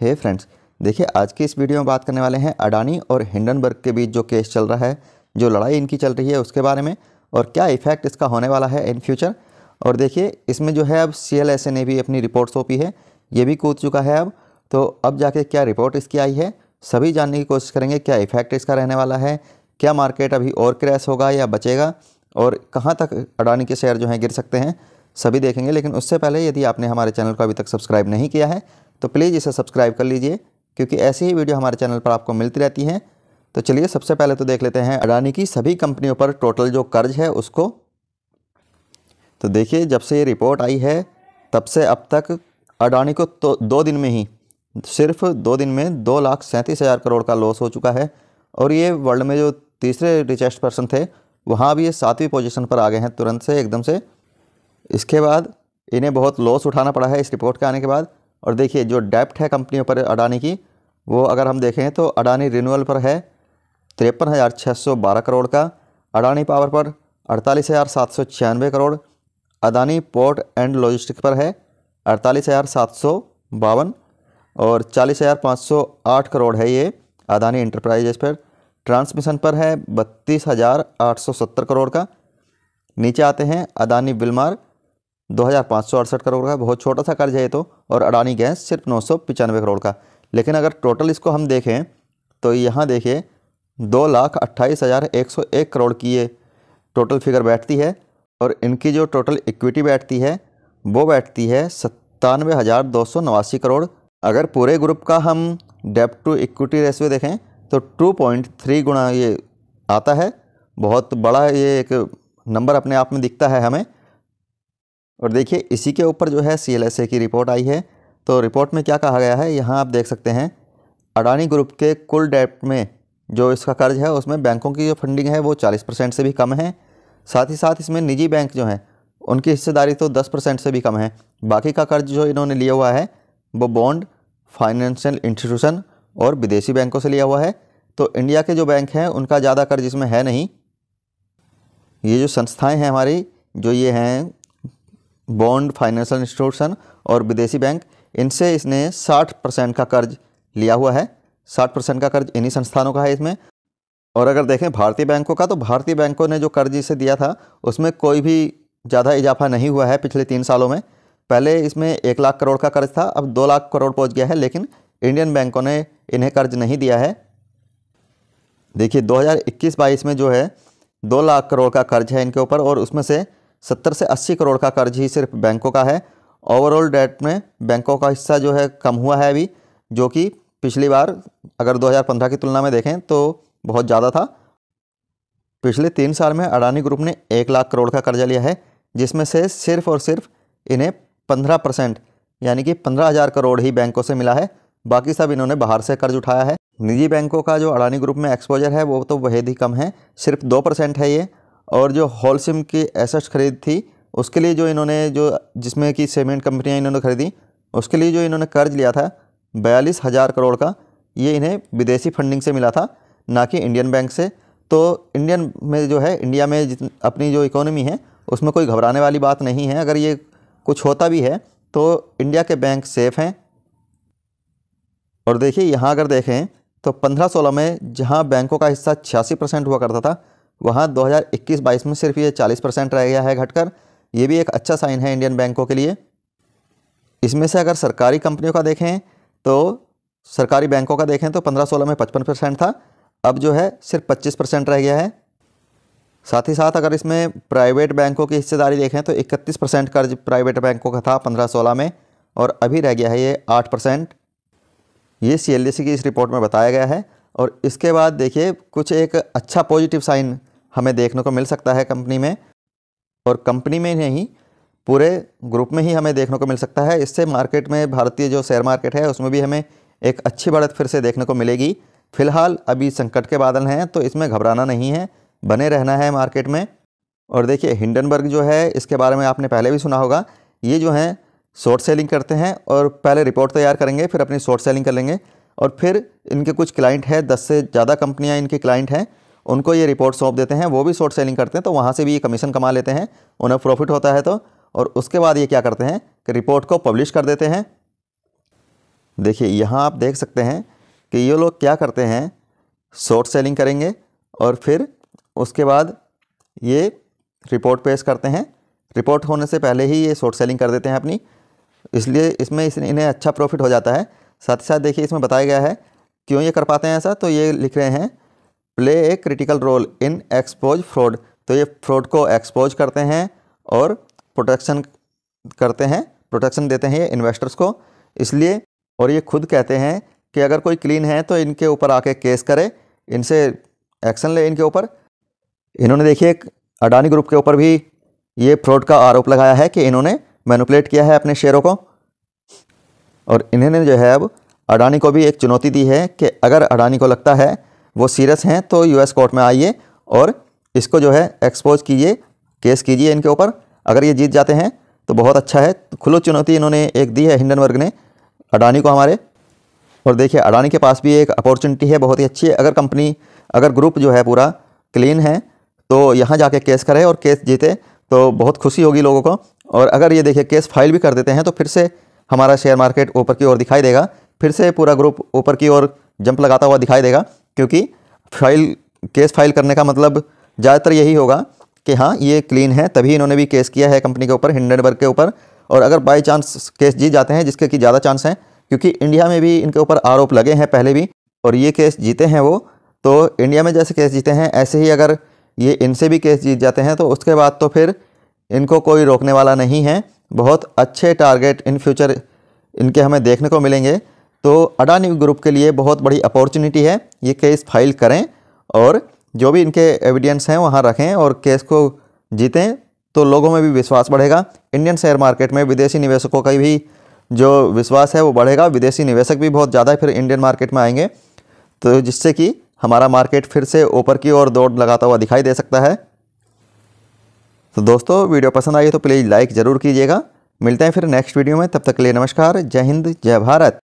हे hey friends देखिए आज की इस वीडियो में बात करने वाले हैं अडानी और हिंडनबर्ग के बीच जो केस चल रहा है जो लड़ाई इनकी चल रही है उसके बारे में और क्या इफ़ेक्ट इसका होने वाला है इन फ्यूचर और देखिए इसमें जो है अब सी ने भी अपनी रिपोर्ट सौंपी है ये भी कूद चुका है अब तो अब जाके क्या रिपोर्ट इसकी आई है सभी जानने की कोशिश करेंगे क्या इफ़ेक्ट इसका रहने वाला है क्या मार्केट अभी और क्रैश होगा या बचेगा और कहाँ तक अडानी के शेयर जो हैं गिर सकते हैं सभी देखेंगे लेकिन उससे पहले यदि आपने हमारे चैनल को अभी तक सब्सक्राइब नहीं किया है तो प्लीज़ इसे सब्सक्राइब कर लीजिए क्योंकि ऐसी ही वीडियो हमारे चैनल पर आपको मिलती रहती हैं तो चलिए सबसे पहले तो देख लेते हैं अडानी की सभी कंपनियों पर टोटल जो कर्ज है उसको तो देखिए जब से ये रिपोर्ट आई है तब से अब तक अडानी को तो दो दिन में ही सिर्फ दो दिन में दो लाख सैंतीस हज़ार करोड़ का लॉस हो चुका है और ये वर्ल्ड में जो तीसरे रिचेस्ट पर्सन थे वहाँ भी ये सातवीं पोजिशन पर आ गए हैं तुरंत से एकदम से इसके बाद इन्हें बहुत लॉस उठाना पड़ा है इस रिपोर्ट के आने के बाद और देखिए जो डेप्ट है कंपनियों पर अडानी की वो अगर हम देखें तो अडानी रिन्यूअल पर है तिरपन हज़ार छः सौ बारह करोड़ का अडानी पावर पर अड़तालीस हज़ार सात सौ छियानवे crore Adani port and logistic पर है अड़तालीस हज़ार सात सौ बावन और चालीस हज़ार पाँच सौ आठ करोड़ है ये अदानी इंटरप्राइजेस पर ट्रांसमिशन पर है बत्तीस हज़ार आठ सौ सत्तर करोड़ का नीचे आते हैं अदानी बिलमार दो हज़ार पाँच सौ अड़सठ करोड़ का बहुत छोटा सा कर्ज है तो और अडानी गैस सिर्फ नौ सौ करोड़ का लेकिन अगर टोटल इसको हम देखें तो यहाँ देखिए दो लाख अट्ठाईस हज़ार एक सौ एक करोड़ की ये टोटल फिगर बैठती है और इनकी जो टोटल इक्विटी बैठती है वो बैठती है सत्तानवे हज़ार दो सौ नवासी करोड़ अगर पूरे ग्रुप का हम डेप टू इक्विटी रेशियो देखें तो टू पॉइंट थ्री गुणा ये आता है बहुत बड़ा ये एक नंबर अपने आप में दिखता है हमें और देखिए इसी के ऊपर जो है सी की रिपोर्ट आई है तो रिपोर्ट में क्या कहा गया है यहाँ आप देख सकते हैं अडानी ग्रुप के कुल डेप्ट में जो इसका कर्ज है उसमें बैंकों की जो फंडिंग है वो चालीस परसेंट से भी कम है साथ ही साथ इसमें निजी बैंक जो हैं उनकी हिस्सेदारी तो दस परसेंट से भी कम है बाकी का कर्ज जो इन्होंने लिया हुआ है वो बॉन्ड फाइनेंशियल इंस्टीट्यूशन और विदेशी बैंकों से लिया हुआ है तो इंडिया के जो बैंक हैं उनका ज़्यादा कर्ज इसमें है नहीं ये जो संस्थाएँ हैं हमारी जो ये हैं बॉन्ड फाइनेंशियल इंस्टीट्यूशन और विदेशी बैंक इनसे इसने साठ परसेंट का कर्ज लिया हुआ है साठ परसेंट का कर्ज इन्हीं संस्थानों का है इसमें और अगर देखें भारतीय बैंकों का तो भारतीय बैंकों ने जो कर्ज इसे दिया था उसमें कोई भी ज़्यादा इजाफा नहीं हुआ है पिछले तीन सालों में पहले इसमें एक लाख करोड़ का कर्ज था अब दो लाख करोड़ पहुँच गया है लेकिन इंडियन बैंकों ने इन्हें कर्ज नहीं दिया है देखिए दो हज़ार में जो है दो लाख करोड़ का कर्ज है इनके ऊपर और उसमें से सत्तर से अस्सी करोड़ का कर्ज ही सिर्फ बैंकों का है ओवरऑल डेट में बैंकों का हिस्सा जो है कम हुआ है अभी जो कि पिछली बार अगर 2015 की तुलना में देखें तो बहुत ज़्यादा था पिछले तीन साल में अडानी ग्रुप ने एक लाख करोड़ का कर्जा लिया है जिसमें से सिर्फ और सिर्फ इन्हें पंद्रह परसेंट यानी कि पंद्रह हज़ार करोड़ ही बैंकों से मिला है बाकी सब इन्होंने बाहर से कर्ज उठाया है निजी बैंकों का जो अडानी ग्रुप में एक्सपोजर है वो तो वह ही कम है सिर्फ दो परसेंट है ये और जो हॉल की एसेट्स खरीद थी उसके लिए जो इन्होंने जो जिसमें कि सीमेंट कंपनियाँ इन्होंने खरीदी उसके लिए जो इन्होंने कर्ज लिया था बयालीस हज़ार करोड़ का ये इन्हें विदेशी फंडिंग से मिला था ना कि इंडियन बैंक से तो इंडियन में जो है इंडिया में अपनी जो इकोनॉमी है उसमें कोई घबराने वाली बात नहीं है अगर ये कुछ होता भी है तो इंडिया के बैंक सेफ़ हैं और देखिए यहाँ अगर देखें तो पंद्रह सोलह में जहाँ बैंकों का हिस्सा छियासी परसेंट हुआ करता था वहाँ 2021-22 में सिर्फ ये 40 परसेंट रह गया है घटकर ये भी एक अच्छा साइन है इंडियन बैंकों के लिए इसमें से अगर सरकारी कंपनियों का देखें तो सरकारी बैंकों का देखें तो 15-16 में 55 परसेंट था अब जो है सिर्फ 25 परसेंट रह गया है साथ ही साथ अगर इसमें प्राइवेट बैंकों की हिस्सेदारी देखें तो इकतीस परसेंट कर्ज प्राइवेट बैंकों का था पंद्रह सोलह में और अभी रह गया है ये आठ परसेंट ये सी की इस रिपोर्ट में बताया गया है और इसके बाद देखिए कुछ एक अच्छा पॉजिटिव साइन हमें देखने को मिल सकता है कंपनी में और कंपनी में नहीं पूरे ग्रुप में ही हमें देखने को मिल सकता है इससे मार्केट में भारतीय जो शेयर मार्केट है उसमें भी हमें एक अच्छी बढ़त फिर से देखने को मिलेगी फिलहाल अभी संकट के बादल हैं तो इसमें घबराना नहीं है बने रहना है मार्केट में और देखिए हिंडनबर्ग जो है इसके बारे में आपने पहले भी सुना होगा ये जो हैं शॉर्ट सेलिंग करते हैं और पहले रिपोर्ट तैयार करेंगे फिर अपनी शॉर्ट सेलिंग कर लेंगे और फिर इनके कुछ क्लाइंट हैं दस से ज़्यादा कंपनियाँ इनके क्लाइंट हैं उनको ये रिपोर्ट सौंप देते हैं वो भी शॉर्ट सेलिंग करते हैं तो वहाँ से भी ये कमीशन कमा लेते हैं उन्हें प्रॉफिट होता है तो और उसके बाद ये क्या करते हैं कि रिपोर्ट को पब्लिश कर देते हैं देखिए यहाँ आप देख सकते हैं कि ये लोग क्या करते हैं शॉर्ट सेलिंग करेंगे और फिर उसके बाद ये रिपोर्ट पेश करते हैं रिपोर्ट होने से पहले ही ये शॉर्ट सेलिंग कर देते हैं अपनी इसलिए इसमें इस इन्हें अच्छा प्रॉफिट हो जाता है साथ ही साथ देखिए इसमें बताया गया है क्यों ये कर पाते हैं ऐसा तो ये लिख रहे हैं play a critical role in expose fraud तो ये फ्रॉड को एक्सपोज करते हैं और प्रोटेक्शन करते हैं प्रोटेक्शन देते हैं ये इन्वेस्टर्स को इसलिए और ये खुद कहते हैं कि अगर कोई क्लीन है तो इनके ऊपर आके केस करे इनसे एक्शन ले इनके ऊपर इन्होंने देखिए अडानी ग्रुप के ऊपर भी ये फ्रॉड का आरोप लगाया है कि इन्होंने मैनुपलेट किया है अपने शेयरों को और इन्होंने जो है अब अडानी को भी एक चुनौती दी है कि अगर अडानी को लगता है वो सीरियस हैं तो यूएस कोर्ट में आइए और इसको जो है एक्सपोज कीजिए केस कीजिए इनके ऊपर अगर ये जीत जाते हैं तो बहुत अच्छा है खुलो चुनौती इन्होंने एक दी है हिंडनबर्ग ने अडानी को हमारे और देखिए अडानी के पास भी एक अपॉर्चुनिटी है बहुत ही अच्छी है अगर कंपनी अगर ग्रुप जो है पूरा क्लीन है तो यहाँ जाके केस करे और केस जीते तो बहुत खुशी होगी लोगों को और अगर ये देखिए केस फाइल भी कर देते हैं तो फिर से हमारा शेयर मार्केट ऊपर की ओर दिखाई देगा फिर से पूरा ग्रुप ऊपर की ओर जंप लगाता हुआ दिखाई देगा क्योंकि फाइल केस फाइल करने का मतलब ज़्यादातर यही होगा कि हाँ ये क्लीन है तभी इन्होंने भी केस किया है कंपनी के ऊपर हिंडनबर्ग के ऊपर और अगर बाई चांस केस जीत जाते हैं जिसके कि ज़्यादा चांस हैं क्योंकि इंडिया में भी इनके ऊपर आरोप लगे हैं पहले भी और ये केस जीते हैं वो तो इंडिया में जैसे केस जीते हैं ऐसे ही अगर ये इनसे भी केस जीत जाते हैं तो उसके बाद तो फिर इनको कोई रोकने वाला नहीं है बहुत अच्छे टारगेट इन फ्यूचर इनके हमें देखने को मिलेंगे तो अडानी ग्रुप के लिए बहुत बड़ी अपॉर्चुनिटी है ये केस फाइल करें और जो भी इनके एविडेंस हैं वहाँ रखें और केस को जीतें तो लोगों में भी विश्वास बढ़ेगा इंडियन शेयर मार्केट में विदेशी निवेशकों का भी जो विश्वास है वो बढ़ेगा विदेशी निवेशक भी बहुत ज़्यादा फिर इंडियन मार्केट में आएंगे तो जिससे कि हमारा मार्केट फिर से ऊपर की ओर दौड़ लगाता हुआ दिखाई दे सकता है तो दोस्तों वीडियो पसंद आई तो प्लीज़ लाइक ज़रूर कीजिएगा मिलते हैं फिर नेक्स्ट वीडियो में तब तक के लिए नमस्कार जय हिंद जय भारत